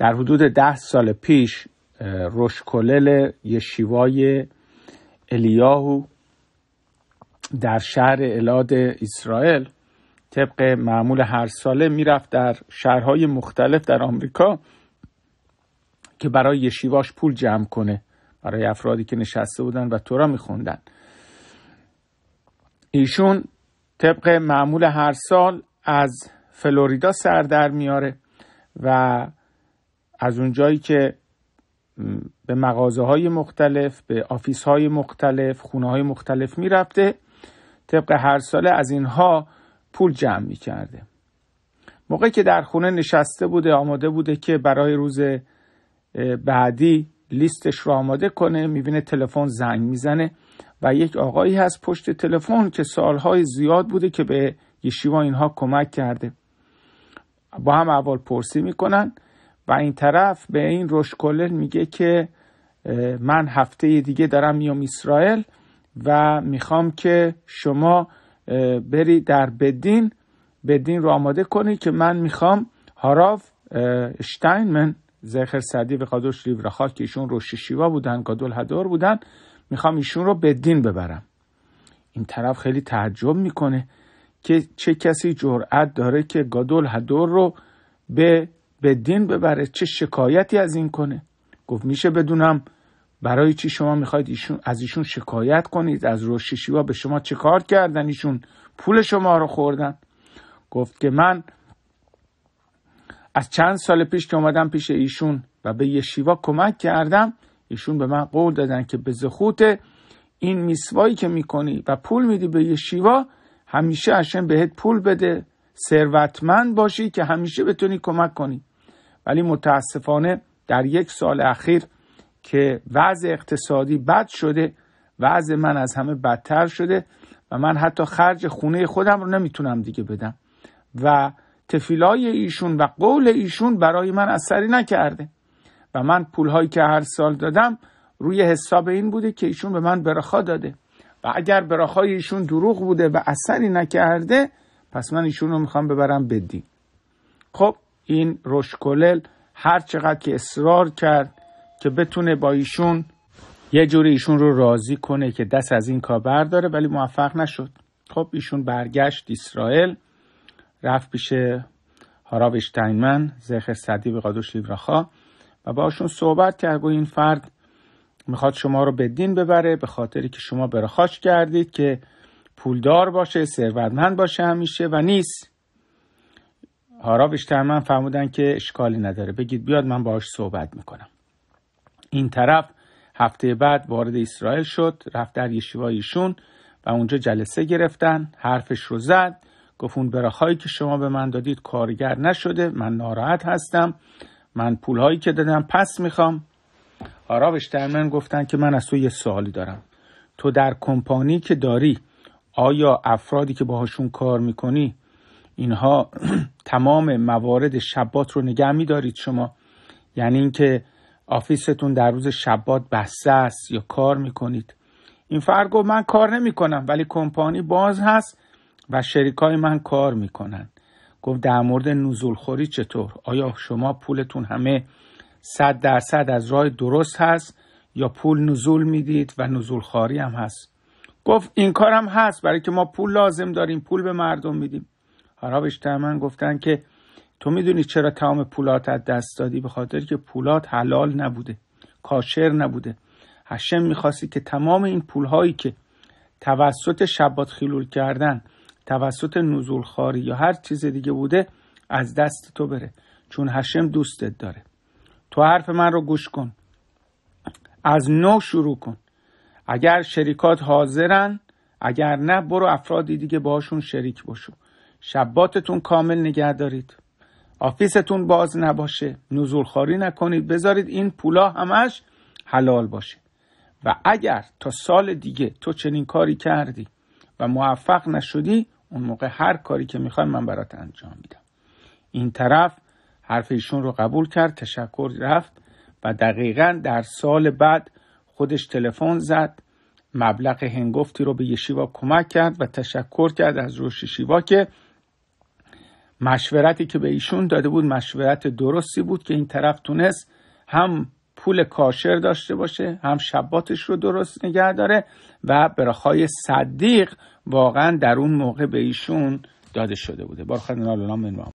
در حدود ده سال پیش رشکلل یشیوای الیاهو در شهر الاد اسرائیل طبق معمول هر ساله میرفت در شهرهای مختلف در آمریکا که برای یشیواش پول جمع کنه برای افرادی که نشسته بودن و تورا میخوندن ایشون طبق معمول هر سال از فلوریدا سر در میاره و از اونجایی که به مغازه های مختلف به آفیس های مختلف خونه های مختلف میرفته طبق هر ساله از اینها پول جمع می کرده موقعی که در خونه نشسته بوده آماده بوده که برای روز بعدی لیستش رو آماده کنه میبینه تلفن زنگ میزنه و یک آقایی هست پشت تلفن که سالهای زیاد بوده که به یشیوا اینها کمک کرده با هم اول پرسی میکنن و این طرف به این روشکولل میگه که من هفته دیگه دارم میام اسرائیل و میخوام که شما بری در بدین بدین رو آماده کنی که من میخوام هاراف شتاینمن زخر سعدی و قادوش لیبرخا که ایشون روش شیوا بودن گادول هدور بودن میخوام ایشون رو بدین ببرم این طرف خیلی تعجب میکنه که چه کسی جرأت داره که گادول هدور رو به به دین ببره چه شکایتی از این کنه گفت میشه بدونم برای چی شما میخواید ایشون از ایشون شکایت کنید از روششیوا به شما چه کار کردن ایشون پول شما رو خوردن گفت که من از چند سال پیش که اومدم پیش ایشون و به یه شیوا کمک کردم ایشون به من قول دادن که به زخوت این میسوایی که میکنی و پول میدی به یه شیوا همیشه هشم بهت پول بده ثروتمند باشی که همیشه بتونی کمک کنی ولی متاسفانه در یک سال اخیر که وضع اقتصادی بد شده وضع من از همه بدتر شده و من حتی خرج خونه خودم رو نمیتونم دیگه بدم و تفیلای ایشون و قول ایشون برای من اثری نکرده و من پولهایی که هر سال دادم روی حساب این بوده که ایشون به من برخا داده و اگر براخای ایشون دروغ بوده و اثری نکرده پس من ایشون رو میخوام ببرم بدی خب این روشکلل هر چقدر که اصرار کرد که بتونه با ایشون یه جوری ایشون رو راضی کنه که دست از این کار برداره ولی موفق نشد خب ایشون برگشت اسرائیل رفت پیش هاراو زیخ صدی به قادوش لیبراخا و باشون صحبت کرد و این فرد میخواد شما رو به دین ببره به خاطری که شما برخاش کردید که پولدار باشه ثروتمند باشه همیشه و نیست هارا بیشتر من که اشکالی نداره بگید بیاد من باهاش صحبت میکنم این طرف هفته بعد وارد اسرائیل شد رفت در یشیوایشون و اونجا جلسه گرفتن حرفش رو زد گفت اون که شما به من دادید کارگر نشده من ناراحت هستم من پولهایی که دادم پس میخوام آرا من گفتن که من از تو یه سوالی دارم تو در کمپانی که داری آیا افرادی که باهاشون کار میکنی اینها تمام موارد شبات رو نگه میدارید شما یعنی اینکه آفیستون در روز شبات بسته است یا کار میکنید این فرق گفت من کار نمیکنم ولی کمپانی باز هست و شریکای من کار میکنن گفت در مورد خوری چطور آیا شما پولتون همه صد درصد از راه درست هست یا پول نزول میدید و نزول خاری هم هست گفت این کارم هست برای که ما پول لازم داریم پول به مردم میدیم حالا بیشتر من گفتن که تو میدونی چرا تمام پولات از دست دادی به خاطر که پولات حلال نبوده کاشر نبوده هشم میخواستی که تمام این پولهایی که توسط شبات خیلول کردن توسط نزول خاری یا هر چیز دیگه بوده از دست تو بره چون هشم دوستت داره تو حرف من رو گوش کن از نو شروع کن اگر شریکات حاضرن اگر نه برو افرادی دیگه باشون شریک باشو شباتتون کامل نگه دارید آفیستون باز نباشه نزولخواری نکنید بذارید این پولا همش حلال باشه و اگر تا سال دیگه تو چنین کاری کردی و موفق نشدی اون موقع هر کاری که میخوای من برات انجام میدم این طرف حرف ایشون رو قبول کرد تشکر رفت و دقیقا در سال بعد خودش تلفن زد مبلغ هنگفتی رو به یشیوا کمک کرد و تشکر کرد از روش شیوا که مشورتی که به ایشون داده بود مشورت درستی بود که این طرف تونست هم پول کاشر داشته باشه هم شباتش رو درست نگه داره و برخای صدیق واقعا در اون موقع به ایشون داده شده بوده بارخد